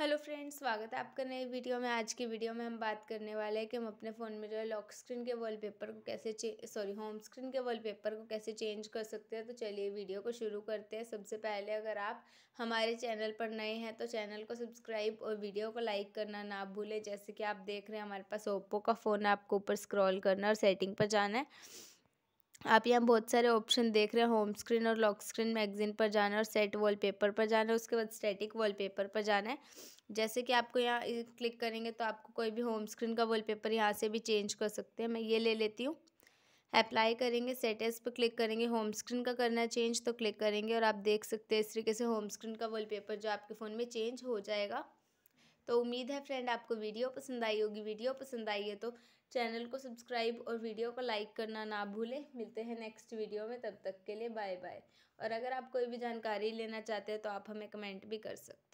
hello friends स्वागत है आपका नई वीडियो में आज की वीडियो में हम बात करने वाले हैं कि हम अपने फ़ोन में जो है लॉक स्क्रीन के वॉलपेपर को कैसे सॉरी होम स्क्रीन के वॉलपेपर को कैसे चेंज कर सकते हैं तो चलिए वीडियो को शुरू करते हैं सबसे पहले अगर आप हमारे चैनल पर नए हैं तो चैनल को सब्सक्राइब और वीडियो को लाइक करना ना भूलें जैसे कि आप देख रहे हैं हमारे पास ओप्पो का फ़ोन है आपको ऊपर स्क्रॉल करना और सेटिंग पर जाना है आप यहाँ बहुत सारे ऑप्शन देख रहे हैं होम स्क्रीन और लॉक स्क्रीन मैगजीन पर जाना है और सेट वॉलपेपर पर जाना है उसके बाद स्टैटिक वॉलपेपर पर जाना है जैसे कि आपको यहाँ क्लिक करेंगे तो आपको कोई भी होम स्क्रीन का वॉलपेपर यहाँ से भी चेंज कर सकते हैं मैं ये ले लेती हूँ अप्लाई करेंगे सेटेस पर क्लिक करेंगे होम स्क्रीन का करना चेंज तो क्लिक करेंगे और आप देख सकते हैं इस तरीके से होम स्क्रीन का पेपर जो आपके फ़ोन में चेंज हो जाएगा तो उम्मीद है फ्रेंड आपको वीडियो पसंद आई होगी वीडियो पसंद आई है तो चैनल को सब्सक्राइब और वीडियो को लाइक करना ना भूलें मिलते हैं नेक्स्ट वीडियो में तब तक के लिए बाय बाय और अगर आप कोई भी जानकारी लेना चाहते हैं तो आप हमें कमेंट भी कर सकते हैं